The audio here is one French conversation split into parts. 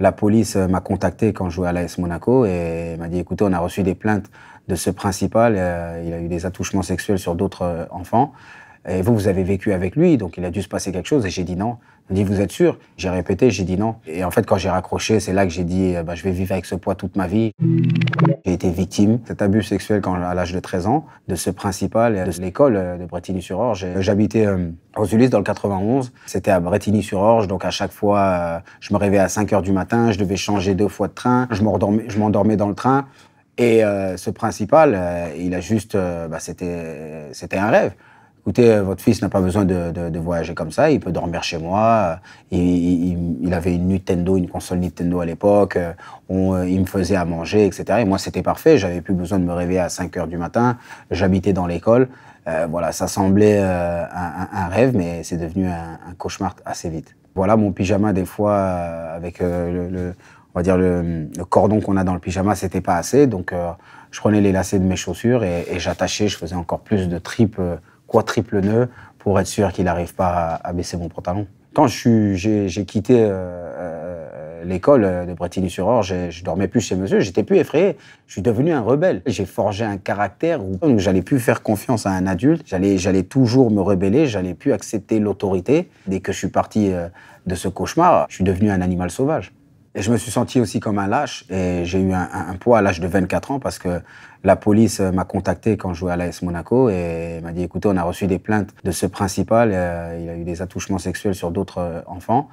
la police euh, m'a contacté quand je jouais à l'AS Monaco et m'a dit écoutez, on a reçu des plaintes de ce principal. Euh, il a eu des attouchements sexuels sur d'autres euh, enfants. Et vous, vous avez vécu avec lui, donc il a dû se passer quelque chose. Et j'ai dit non. Il dit, vous êtes sûr J'ai répété, j'ai dit non. Et en fait, quand j'ai raccroché, c'est là que j'ai dit, euh, bah, je vais vivre avec ce poids toute ma vie. J'ai été victime de cet abus sexuel quand, à l'âge de 13 ans, de ce principal euh, de l'école euh, de Bretigny-sur-Orge. J'habitais aux Ulysses dans le 91. C'était à Bretigny-sur-Orge, donc à chaque fois, je me réveillais à 5 heures du matin, je devais changer deux fois de train, je m'endormais dans le train. Et ce principal, il a juste, bah, c'était un rêve écoutez, euh, votre fils n'a pas besoin de, de, de, voyager comme ça, il peut dormir chez moi. Euh, il, il, il avait une Nintendo, une console Nintendo à l'époque, euh, il me faisait à manger, etc. Et moi, c'était parfait, j'avais plus besoin de me réveiller à 5 heures du matin, j'habitais dans l'école. voilà, ça semblait un, un, rêve, mais c'est devenu un, un, cauchemar assez vite. Voilà, mon pyjama, des fois, avec le, le, on va dire le, le cordon qu'on a dans le pyjama, c'était pas assez. Donc, je prenais les lacets de mes chaussures et, et j'attachais, je faisais encore plus de tripes triple nœud pour être sûr qu'il n'arrive pas à, baisser mon pantalon. Quand j'ai quitté euh, euh, l'école de Bretigny-sur-Orge, je dormais plus chez monsieur, j'étais plus effrayé. Je suis devenu un rebelle. J'ai forgé un caractère où j'allais plus faire confiance à un adulte, j'allais toujours me rebeller, j'allais plus accepter l'autorité. Dès que je suis parti euh, de ce cauchemar, je suis devenu un animal sauvage. Et je me suis senti aussi comme un lâche et j'ai eu un, poids à l'âge de 24 ans parce que la police euh, m'a contacté quand je jouais à l'AS Monaco et m'a dit écoutez, on a reçu des plaintes de ce principal, euh, il a eu des attouchements sexuels sur d'autres euh, enfants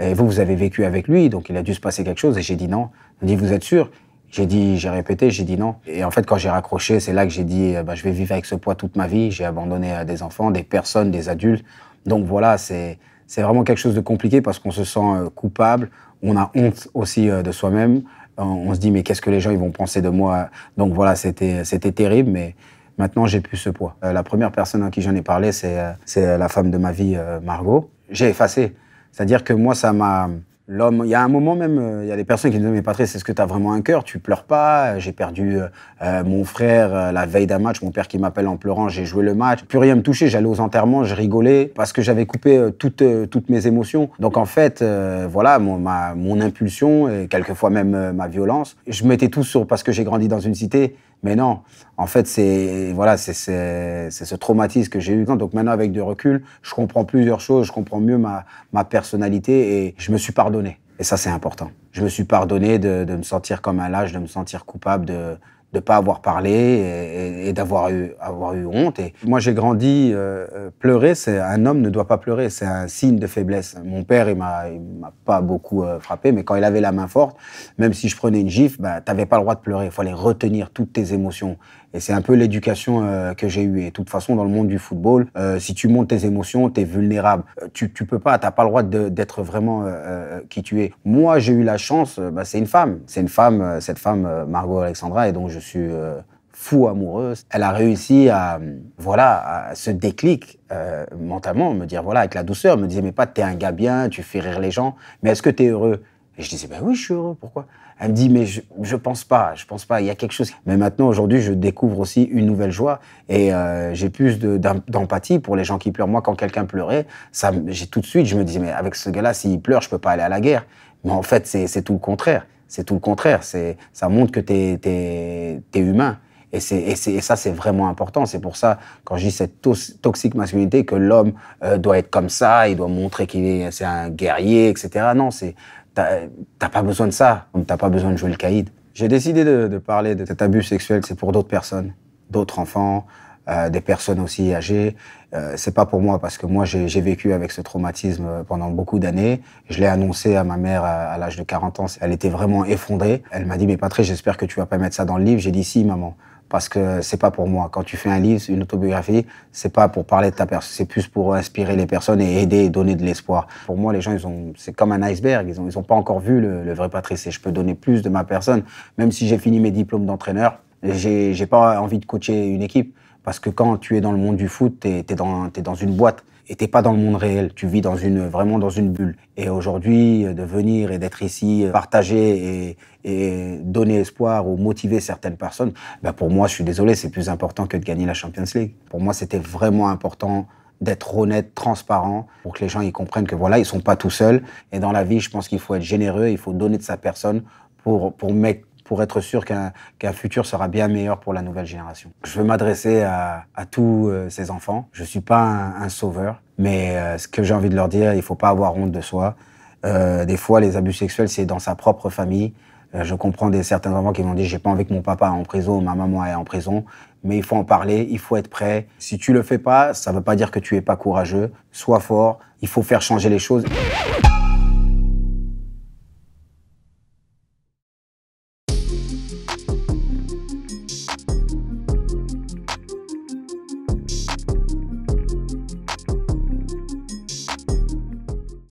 et vous, vous avez vécu avec lui, donc il a dû se passer quelque chose et j'ai dit non. Il dit vous êtes sûr j'ai dit, j'ai répété, j'ai dit non. Et en fait, quand j'ai raccroché, c'est là que j'ai dit, bah, je vais vivre avec ce poids toute ma vie. J'ai abandonné des enfants, des personnes, des adultes. Donc voilà, c'est, c'est vraiment quelque chose de compliqué parce qu'on se sent euh, coupable, on a honte aussi euh, de soi-même, euh, on, se dit mais qu'est-ce que les gens ils vont penser de moi Donc voilà, c'était c'était terrible, mais maintenant j'ai plus ce poids. la première personne à qui j'en ai parlé, c'est la femme de ma vie, Margot. J'ai effacé, c'est-à-dire que moi ça m'a l'homme. Il y a un moment même, euh, il y a des personnes qui me disent Mais Patrice, est-ce que tu as vraiment un cœur Tu pleures pas J'ai perdu euh, euh, mon frère la veille d'un match, mon père qui m'appelle en pleurant, j'ai joué le match. Plus rien me touchait, j'allais aux enterrements, je rigolais parce que j'avais coupé toutes, toutes mes émotions. Donc en fait, voilà, mon, mon impulsion et quelquefois même ma violence, je mettais tout sur parce que j'ai grandi dans une cité. Mais non, en fait, c'est voilà, c'est ce traumatisme que j'ai eu. Donc maintenant, avec du recul, je comprends plusieurs choses, je comprends mieux ma, ma personnalité et je me suis pardonné. Et ça, c'est important. Je me suis pardonné de, de me sentir comme un lâche, de me sentir coupable de de ne pas avoir parlé et, d'avoir eu, avoir eu honte. Et moi, j'ai grandi, euh, euh, pleurer, c'est un homme ne doit pas pleurer, c'est un signe de faiblesse. Mon père, il m'a, m'a pas beaucoup euh, frappé, mais quand il avait la main forte, même si je prenais une gifle, bah, tu n'avais pas le droit de pleurer. Il fallait retenir toutes tes émotions. Et c'est un peu l'éducation que j'ai eue. Et de toute façon, dans le monde du football, si tu montes tes émotions, tu es vulnérable. Tu, tu peux pas, tu n'as pas le droit d'être vraiment qui tu es. Moi, j'ai eu la chance, bah, c'est une femme. C'est une femme, cette femme, Margot Alexandra, et donc je suis euh, fou amoureuse. Elle a réussi à, voilà, à déclic euh, mentalement, me dire, voilà, avec la douceur, me disait, mais pas, t'es un gars bien, tu fais rire les gens, mais est-ce que t'es heureux Et je disais, ben oui, je suis heureux, pourquoi Elle me dit, mais je, je pense pas, je pense pas, il y a quelque chose. Mais maintenant, aujourd'hui, je découvre aussi une nouvelle joie et euh, j'ai plus d'empathie pour les gens qui pleurent. Moi, quand quelqu'un pleurait, ça, j'ai tout de suite, je me disais, mais avec ce gars-là, s'il pleure, je peux pas aller à la guerre. Mais en fait, c'est tout le contraire. C'est tout le contraire. Ça montre que tu es, humain. Et, et, et ça, c'est vraiment important. C'est pour ça, quand je dis cette toxique masculinité, que l'homme euh, doit être comme ça, il doit montrer qu'il est, un guerrier, etc. Non, t'as pas besoin de ça. T'as pas besoin de jouer le caïd. J'ai décidé de, parler de cet abus sexuel, c'est pour d'autres personnes, d'autres enfants, euh, des personnes aussi âgées. Euh, c'est pas pour moi parce que moi j'ai vécu avec ce traumatisme euh, pendant beaucoup d'années. Je l'ai annoncé à ma mère à, l'âge de 40 ans. Elle était vraiment effondrée. Elle m'a dit mais Patrick, j'espère que tu vas pas mettre ça dans le livre. J'ai dit si maman parce que c'est pas pour moi. Quand tu fais un livre, une autobiographie, c'est pas pour parler de ta personne, c'est plus pour inspirer les personnes et aider et donner de l'espoir. Pour moi, les gens, ils c'est comme un iceberg, ils ont, ils ont pas encore vu le, vrai Patrice et je peux donner plus de ma personne. Même si j'ai fini mes diplômes d'entraîneur, j'ai, j'ai pas envie de coacher une équipe. Parce que quand tu es dans le monde du foot, tu es, es, es, dans une boîte et tu pas dans le monde réel. Tu vis dans une, vraiment dans une bulle. Et aujourd'hui, euh, de venir et d'être ici, euh, partager et, et, donner espoir ou motiver certaines personnes, ben pour moi, je suis désolé, c'est plus important que de gagner la Champions League. Pour moi, c'était vraiment important d'être honnête, transparent, pour que les gens ils comprennent que voilà, ils sont pas tout seuls. Et dans la vie, je pense qu'il faut être généreux, il faut donner de sa personne pour, pour mettre pour être sûr qu'un futur sera bien meilleur pour la nouvelle génération. Je veux m'adresser à, tous euh, ces enfants. Je suis pas un, sauveur, mais euh, ce que j'ai envie de leur dire, il faut pas avoir honte de soi. Euh, des fois, les abus sexuels, c'est dans sa propre famille. je comprends des certains enfants qui m'ont dit j'ai pas envie que mon papa en prison ou ma maman est en prison, mais il faut en parler, il faut être prêt. Si tu le fais pas, ça veut pas dire que tu es pas courageux. Sois fort. Il faut faire changer les choses. Bye.